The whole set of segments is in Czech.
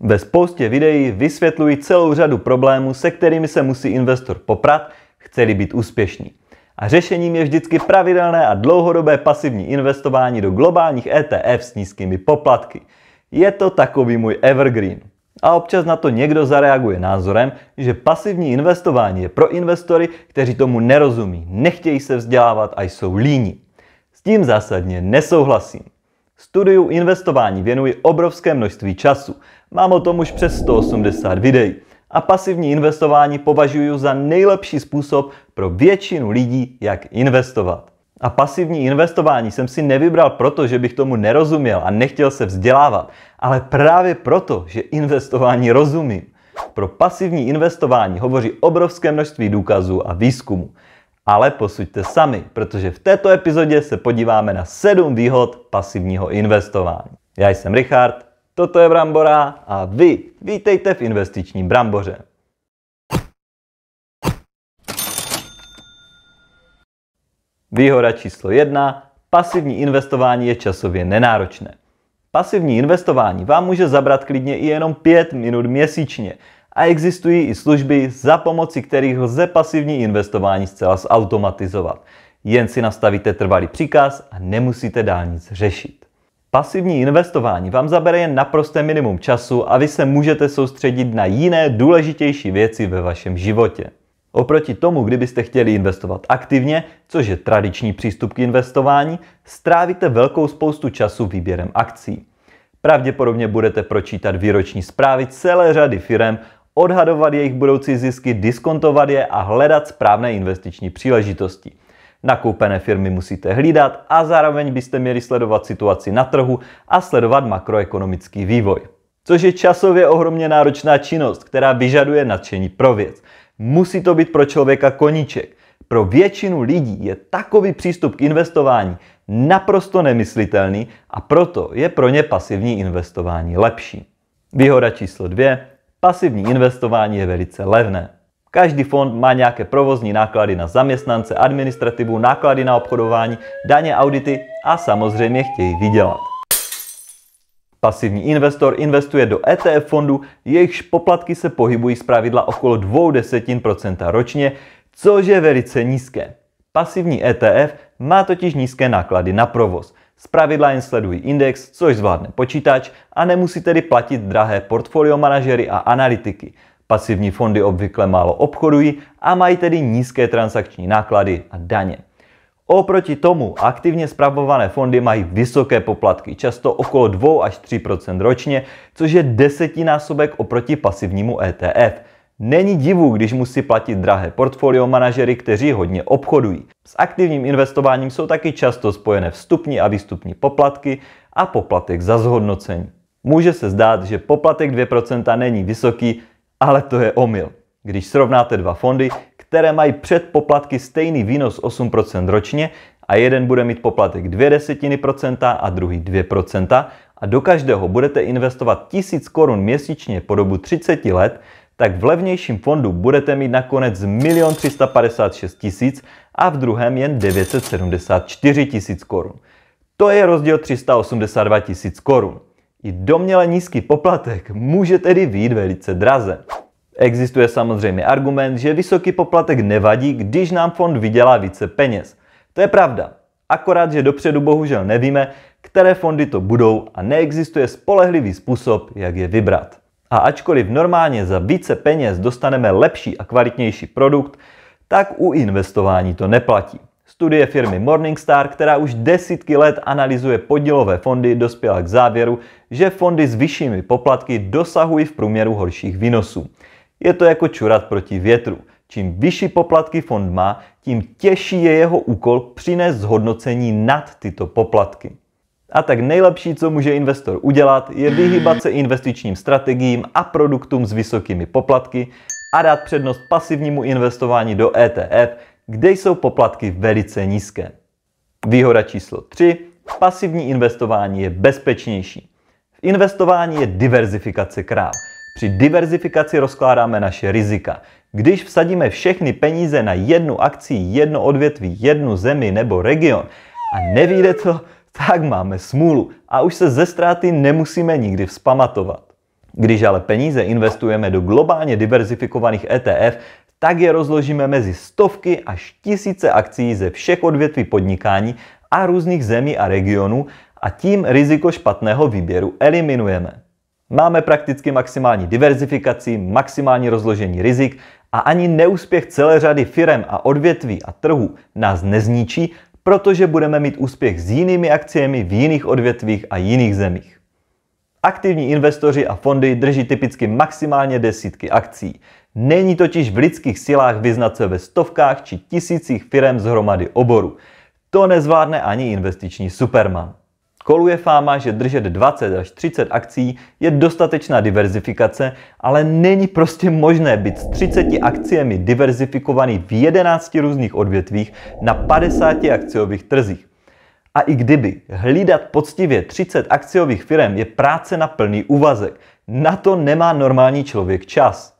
Ve spoustě videí vysvětluji celou řadu problémů, se kterými se musí investor poprat, chce být úspěšný. A řešením je vždycky pravidelné a dlouhodobé pasivní investování do globálních ETF s nízkými poplatky. Je to takový můj evergreen. A občas na to někdo zareaguje názorem, že pasivní investování je pro investory, kteří tomu nerozumí, nechtějí se vzdělávat a jsou líní. S tím zásadně nesouhlasím. Studiu investování věnuji obrovské množství času. Mám o tom už přes 180 videí. A pasivní investování považuji za nejlepší způsob pro většinu lidí, jak investovat. A pasivní investování jsem si nevybral proto, že bych tomu nerozuměl a nechtěl se vzdělávat, ale právě proto, že investování rozumím. Pro pasivní investování hovoří obrovské množství důkazů a výzkumu ale posuďte sami, protože v této epizodě se podíváme na 7 výhod pasivního investování. Já jsem Richard, toto je Brambora a vy vítejte v investičním Bramboře. Výhoda číslo 1. Pasivní investování je časově nenáročné. Pasivní investování vám může zabrat klidně i jenom 5 minut měsíčně, a existují i služby, za pomoci kterých lze pasivní investování zcela zautomatizovat. Jen si nastavíte trvalý příkaz a nemusíte dál nic řešit. Pasivní investování vám zabere jen naprosté minimum času a vy se můžete soustředit na jiné důležitější věci ve vašem životě. Oproti tomu, kdybyste chtěli investovat aktivně, což je tradiční přístup k investování, strávíte velkou spoustu času výběrem akcí. Pravděpodobně budete pročítat výroční zprávy celé řady firm odhadovat jejich budoucí zisky, diskontovat je a hledat správné investiční příležitosti. Nakoupené firmy musíte hlídat a zároveň byste měli sledovat situaci na trhu a sledovat makroekonomický vývoj. Což je časově ohromně náročná činnost, která vyžaduje nadšení pro věc. Musí to být pro člověka koníček. Pro většinu lidí je takový přístup k investování naprosto nemyslitelný a proto je pro ně pasivní investování lepší. Výhoda číslo dvě pasivní investování je velice levné. Každý fond má nějaké provozní náklady na zaměstnance, administrativu, náklady na obchodování, daně, audity a samozřejmě chtějí vydělat. Pasivní investor investuje do ETF fondů, jejichž poplatky se pohybují pravidla okolo 0,2% ročně, což je velice nízké. Pasivní ETF má totiž nízké náklady na provoz – Zpravidla jen sledují index, což zvládne počítač a nemusí tedy platit drahé portfolio manažery a analytiky. Pasivní fondy obvykle málo obchodují a mají tedy nízké transakční náklady a daně. Oproti tomu aktivně spravované fondy mají vysoké poplatky, často okolo 2 až 3 ročně, což je desetinásobek oproti pasivnímu ETF. Není divu, když musí platit drahé portfolio manažery, kteří hodně obchodují. S aktivním investováním jsou taky často spojené vstupní a výstupní poplatky a poplatek za zhodnocení. Může se zdát, že poplatek 2% není vysoký, ale to je omyl. Když srovnáte dva fondy, které mají před poplatky stejný výnos 8% ročně a jeden bude mít poplatek 0,2% desetiny procenta a druhý 2% a do každého budete investovat 1000 korun měsíčně po dobu 30 let, tak v levnějším fondu budete mít nakonec 1 356 000 a v druhém jen 974 000 korun. To je rozdíl 382 000 korun. I domněle nízký poplatek může tedy výjít velice draze. Existuje samozřejmě argument, že vysoký poplatek nevadí, když nám fond vydělá více peněz. To je pravda, akorát, že dopředu bohužel nevíme, které fondy to budou a neexistuje spolehlivý způsob, jak je vybrat. A ačkoliv normálně za více peněz dostaneme lepší a kvalitnější produkt, tak u investování to neplatí. Studie firmy Morningstar, která už desítky let analyzuje podílové fondy, dospěla k závěru, že fondy s vyššími poplatky dosahují v průměru horších výnosů. Je to jako čurat proti větru. Čím vyšší poplatky fond má, tím těžší je jeho úkol přinést zhodnocení nad tyto poplatky. A tak nejlepší, co může investor udělat, je vyhýbat se investičním strategiím a produktům s vysokými poplatky a dát přednost pasivnímu investování do ETF, kde jsou poplatky velice nízké. Výhoda číslo 3. Pasivní investování je bezpečnější. V investování je diverzifikace král. Při diverzifikaci rozkládáme naše rizika. Když vsadíme všechny peníze na jednu akci, jedno odvětví, jednu zemi nebo region a nevíde to, tak máme smůlu a už se ze ztráty nemusíme nikdy vzpamatovat. Když ale peníze investujeme do globálně diverzifikovaných ETF, tak je rozložíme mezi stovky až tisíce akcí ze všech odvětví podnikání a různých zemí a regionů a tím riziko špatného výběru eliminujeme. Máme prakticky maximální diverzifikaci, maximální rozložení rizik a ani neúspěch celé řady firem a odvětví a trhu nás nezničí, protože budeme mít úspěch s jinými akciemi v jiných odvětvích a jiných zemích. Aktivní investoři a fondy drží typicky maximálně desítky akcí. Není totiž v lidských silách vyznat se ve stovkách či tisících firem z hromady oboru. To nezvládne ani investiční superman. Koluje fáma, že držet 20 až 30 akcí je dostatečná diverzifikace, ale není prostě možné být s 30 akciemi diverzifikovaný v 11 různých odvětvích na 50 akciových trzích. A i kdyby, hlídat poctivě 30 akciových firm je práce na plný úvazek. Na to nemá normální člověk čas.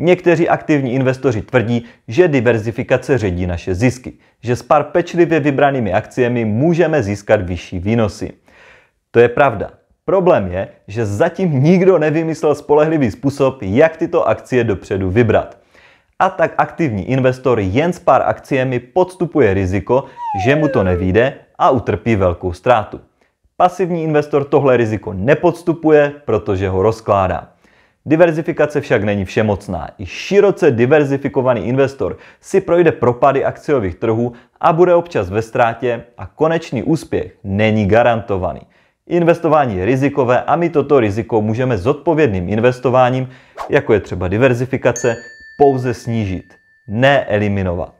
Někteří aktivní investoři tvrdí, že diverzifikace ředí naše zisky, že s pár pečlivě vybranými akciemi můžeme získat vyšší výnosy. To je pravda. Problém je, že zatím nikdo nevymyslel spolehlivý způsob, jak tyto akcie dopředu vybrat. A tak aktivní investor jen s pár akciemi podstupuje riziko, že mu to nevíde a utrpí velkou ztrátu. Pasivní investor tohle riziko nepodstupuje, protože ho rozkládá. Diverzifikace však není všemocná. I široce diverzifikovaný investor si projde propady akciových trhů a bude občas ve ztrátě a konečný úspěch není garantovaný. Investování je rizikové a my toto riziko můžeme zodpovědným investováním, jako je třeba diverzifikace, pouze snížit, ne eliminovat.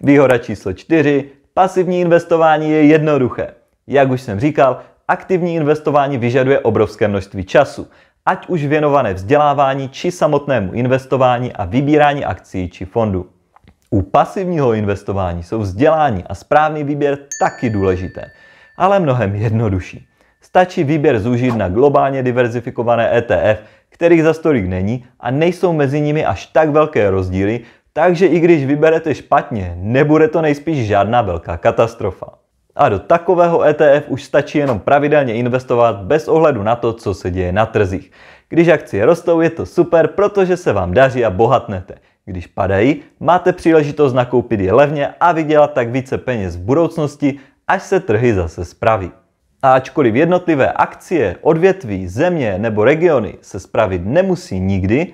Výhoda číslo 4. Pasivní investování je jednoduché. Jak už jsem říkal, aktivní investování vyžaduje obrovské množství času ať už věnované vzdělávání či samotnému investování a vybírání akcí či fondů. U pasivního investování jsou vzdělání a správný výběr taky důležité, ale mnohem jednodušší. Stačí výběr zúžit na globálně diverzifikované ETF, kterých za stolik není a nejsou mezi nimi až tak velké rozdíly, takže i když vyberete špatně, nebude to nejspíš žádná velká katastrofa. A do takového ETF už stačí jenom pravidelně investovat bez ohledu na to, co se děje na trzích. Když akcie rostou, je to super, protože se vám daří a bohatnete. Když padají, máte příležitost nakoupit je levně a vydělat tak více peněz v budoucnosti, až se trhy zase spraví. A ačkoliv jednotlivé akcie, odvětví, země nebo regiony se spravit nemusí nikdy,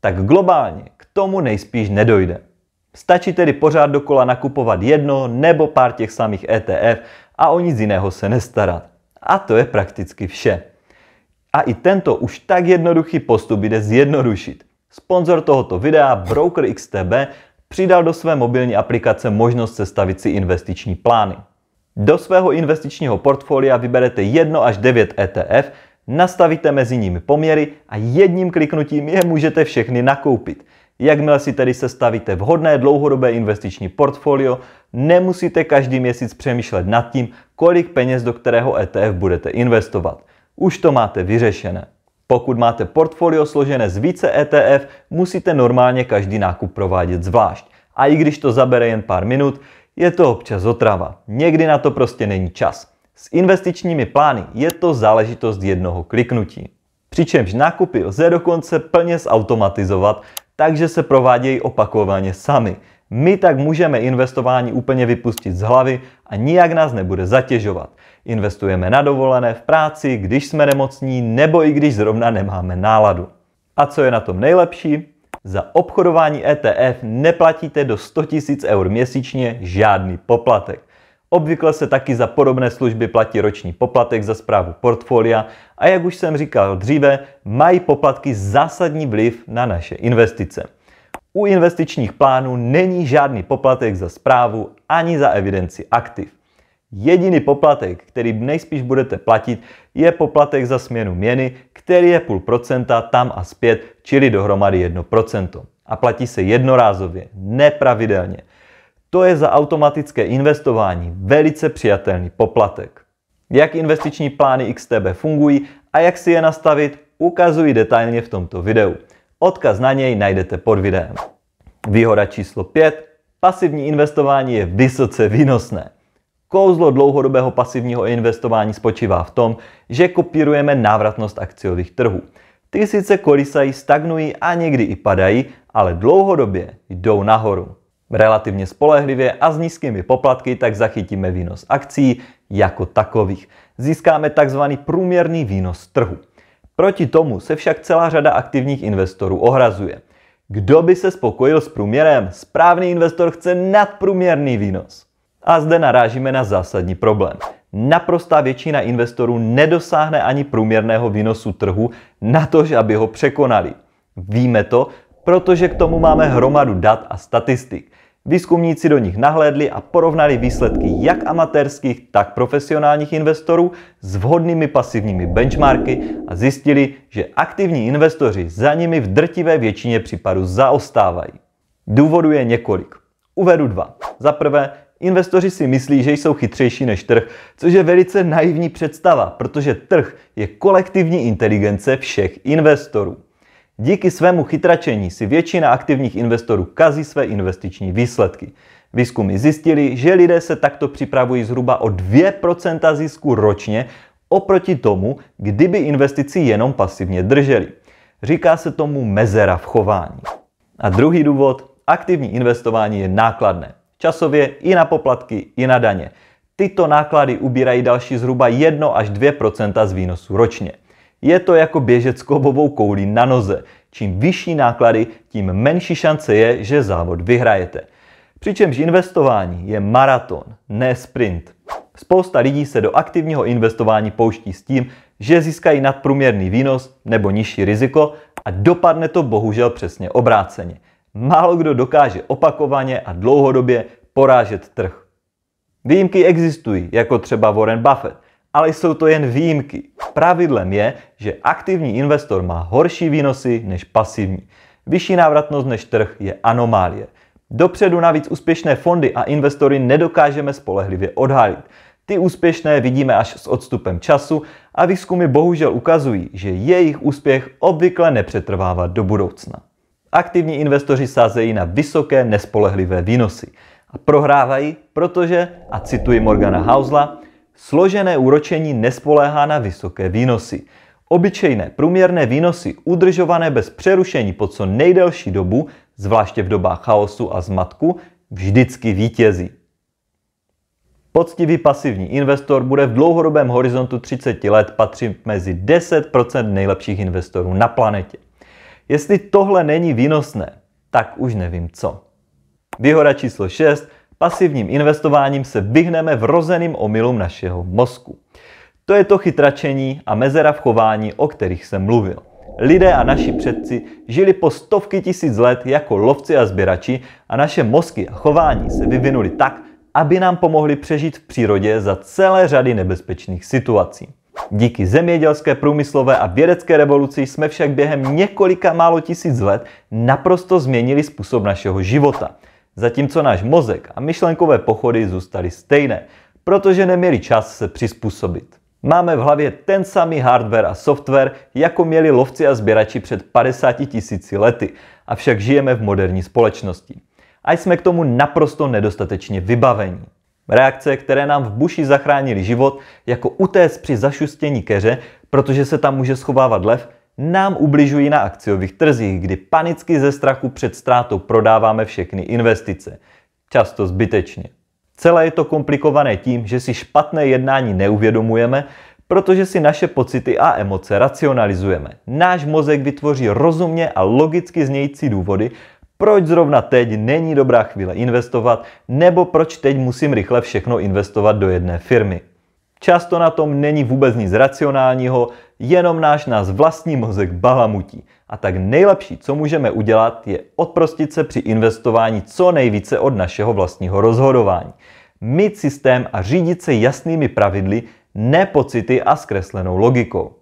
tak globálně k tomu nejspíš nedojde. Stačí tedy pořád dokola nakupovat jedno nebo pár těch samých ETF a o nic jiného se nestarat. A to je prakticky vše. A i tento už tak jednoduchý postup jde zjednodušit. Sponzor tohoto videa, Broker XTB, přidal do své mobilní aplikace možnost sestavit si investiční plány. Do svého investičního portfolia vyberete 1 až 9 ETF, nastavíte mezi nimi poměry a jedním kliknutím je můžete všechny nakoupit – Jakmile si tedy sestavíte vhodné dlouhodobé investiční portfolio, nemusíte každý měsíc přemýšlet nad tím, kolik peněz do kterého ETF budete investovat. Už to máte vyřešené. Pokud máte portfolio složené z více ETF, musíte normálně každý nákup provádět zvlášť. A i když to zabere jen pár minut, je to občas otrava. Někdy na to prostě není čas. S investičními plány je to záležitost jednoho kliknutí. Přičemž nákupy lze dokonce plně zautomatizovat takže se provádějí opakovaně sami. My tak můžeme investování úplně vypustit z hlavy a nijak nás nebude zatěžovat. Investujeme na dovolené, v práci, když jsme nemocní nebo i když zrovna nemáme náladu. A co je na tom nejlepší? Za obchodování ETF neplatíte do 100 000 eur měsíčně žádný poplatek. Obvykle se taky za podobné služby platí roční poplatek za zprávu portfolia a jak už jsem říkal dříve, mají poplatky zásadní vliv na naše investice. U investičních plánů není žádný poplatek za zprávu ani za evidenci aktiv. Jediný poplatek, který nejspíš budete platit, je poplatek za směnu měny, který je půl procenta tam a zpět, čili dohromady 1%. A platí se jednorázově, nepravidelně. To je za automatické investování velice přijatelný poplatek. Jak investiční plány XTB fungují a jak si je nastavit, ukazuji detailně v tomto videu. Odkaz na něj najdete pod videem. Výhoda číslo 5. Pasivní investování je vysoce výnosné. Kouzlo dlouhodobého pasivního investování spočívá v tom, že kopírujeme návratnost akciových trhů. Ty sice kolisají, stagnují a někdy i padají, ale dlouhodobě jdou nahoru. Relativně spolehlivě a s nízkými poplatky tak zachytíme výnos akcí jako takových. Získáme tzv. průměrný výnos trhu. Proti tomu se však celá řada aktivních investorů ohrazuje. Kdo by se spokojil s průměrem? Správný investor chce nadprůměrný výnos. A zde narážíme na zásadní problém. Naprostá většina investorů nedosáhne ani průměrného výnosu trhu, že aby ho překonali. Víme to, protože k tomu máme hromadu dat a statistik. Výzkumníci do nich nahlédli a porovnali výsledky jak amatérských, tak profesionálních investorů s vhodnými pasivními benchmarky a zjistili, že aktivní investoři za nimi v drtivé většině případů zaostávají. Důvodu je několik. Uvedu dva. Za prvé, Investoři si myslí, že jsou chytřejší než trh, což je velice naivní představa, protože trh je kolektivní inteligence všech investorů. Díky svému chytračení si většina aktivních investorů kazí své investiční výsledky. Výzkumy zjistili, že lidé se takto připravují zhruba o 2% zisku ročně oproti tomu, kdyby investici jenom pasivně drželi. Říká se tomu mezera v chování. A druhý důvod, aktivní investování je nákladné. Časově i na poplatky, i na daně. Tyto náklady ubírají další zhruba 1 až 2 z výnosu ročně. Je to jako běžet s kovovou koulí na noze. Čím vyšší náklady, tím menší šance je, že závod vyhrajete. Přičemž investování je maraton, ne sprint. Spousta lidí se do aktivního investování pouští s tím, že získají nadprůměrný výnos nebo nižší riziko a dopadne to bohužel přesně obráceně. Málo kdo dokáže opakovaně a dlouhodobě porážet trh. Výjimky existují, jako třeba Warren Buffett, ale jsou to jen výjimky. Pravidlem je, že aktivní investor má horší výnosy než pasivní. Vyšší návratnost než trh je anomálie. Dopředu navíc úspěšné fondy a investory nedokážeme spolehlivě odhalit. Ty úspěšné vidíme až s odstupem času a výzkumy bohužel ukazují, že jejich úspěch obvykle nepřetrvává do budoucna. Aktivní investoři sázejí na vysoké nespolehlivé výnosy a prohrávají, protože, a cituji Morgana Hausla, Složené úročení nespoléhá na vysoké výnosy. Obyčejné průměrné výnosy, udržované bez přerušení po co nejdelší dobu, zvláště v dobách chaosu a zmatku, vždycky vítězí. Poctivý pasivní investor bude v dlouhodobém horizontu 30 let patřit mezi 10% nejlepších investorů na planetě. Jestli tohle není výnosné, tak už nevím co. Výhoda číslo 6 pasivním investováním se vyhneme vrozeným omylům našeho mozku. To je to chytračení a mezera v chování, o kterých jsem mluvil. Lidé a naši předci žili po stovky tisíc let jako lovci a sběrači a naše mozky a chování se vyvinuli tak, aby nám pomohli přežít v přírodě za celé řady nebezpečných situací. Díky zemědělské, průmyslové a vědecké revoluci jsme však během několika málo tisíc let naprosto změnili způsob našeho života – Zatímco náš mozek a myšlenkové pochody zůstaly stejné, protože neměli čas se přizpůsobit. Máme v hlavě ten samý hardware a software, jako měli lovci a sběrači před 50 tisíci lety, avšak žijeme v moderní společnosti. A jsme k tomu naprosto nedostatečně vybavení. Reakce, které nám v buši zachránili život, jako utéct při zašustění keře, protože se tam může schovávat lev, nám ubližují na akciových trzích, kdy panicky ze strachu před ztrátou prodáváme všechny investice. Často zbytečně. Celé je to komplikované tím, že si špatné jednání neuvědomujeme, protože si naše pocity a emoce racionalizujeme. Náš mozek vytvoří rozumně a logicky znějící důvody, proč zrovna teď není dobrá chvíle investovat, nebo proč teď musím rychle všechno investovat do jedné firmy. Často na tom není vůbec nic racionálního, jenom náš nás vlastní mozek balamutí. A tak nejlepší, co můžeme udělat, je odprostit se při investování co nejvíce od našeho vlastního rozhodování. Mít systém a řídit se jasnými pravidly, ne pocity a zkreslenou logikou.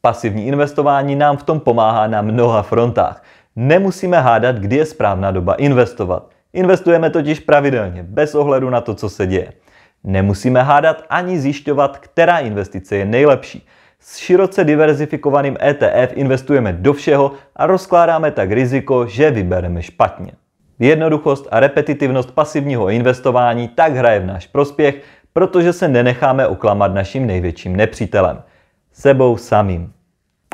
Pasivní investování nám v tom pomáhá na mnoha frontách. Nemusíme hádat, kdy je správná doba investovat. Investujeme totiž pravidelně, bez ohledu na to, co se děje. Nemusíme hádat ani zjišťovat, která investice je nejlepší. S široce diverzifikovaným ETF investujeme do všeho a rozkládáme tak riziko, že vybereme špatně. Jednoduchost a repetitivnost pasivního investování tak hraje v náš prospěch, protože se nenecháme oklamat naším největším nepřítelem sebou samým.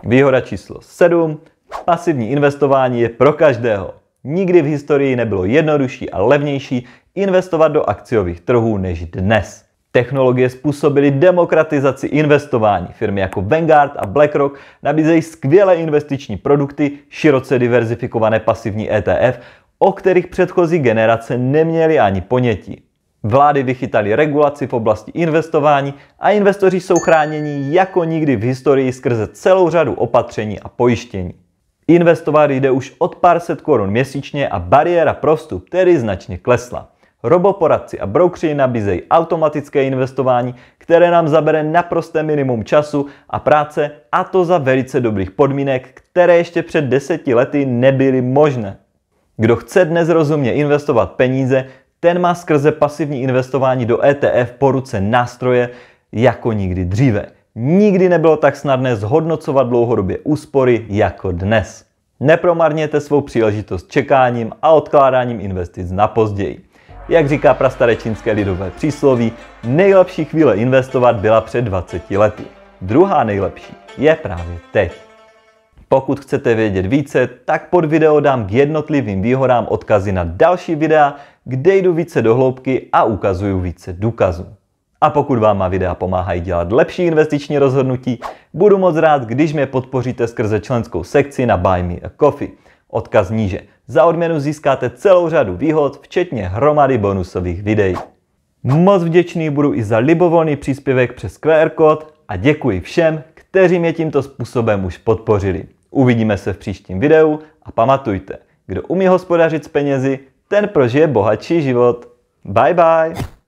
Výhoda číslo 7. Pasivní investování je pro každého. Nikdy v historii nebylo jednodušší a levnější investovat do akciových trhů než dnes. Technologie způsobily demokratizaci investování. Firmy jako Vanguard a BlackRock nabízejí skvělé investiční produkty, široce diverzifikované pasivní ETF, o kterých předchozí generace neměly ani ponětí. Vlády vychytaly regulaci v oblasti investování a investoři jsou chráněni jako nikdy v historii skrze celou řadu opatření a pojištění. Investovat jde už od pár set korun měsíčně a bariéra pro vstup tedy značně klesla. Roboporadci a broukři nabízejí automatické investování, které nám zabere naprosté minimum času a práce a to za velice dobrých podmínek, které ještě před deseti lety nebyly možné. Kdo chce dnes rozumně investovat peníze, ten má skrze pasivní investování do ETF po ruce nástroje jako nikdy dříve. Nikdy nebylo tak snadné zhodnocovat dlouhodobě úspory jako dnes. Nepromarněte svou příležitost čekáním a odkládáním investic na později. Jak říká prastaré čínské lidové přísloví, nejlepší chvíle investovat byla před 20 lety. Druhá nejlepší je právě teď. Pokud chcete vědět více, tak pod video dám k jednotlivým výhodám odkazy na další videa, kde jdu více do hloubky a ukazuju více důkazů. A pokud vám má videa pomáhají dělat lepší investiční rozhodnutí, budu moc rád, když mě podpoříte skrze členskou sekci na Buy Me a Coffee. Odkaz níže. Za odměnu získáte celou řadu výhod, včetně hromady bonusových videí. Moc vděčný budu i za libovolný příspěvek přes QR kód a děkuji všem, kteří mě tímto způsobem už podpořili. Uvidíme se v příštím videu a pamatujte, kdo umí hospodařit s penězi, ten prožije bohatší život. Bye bye!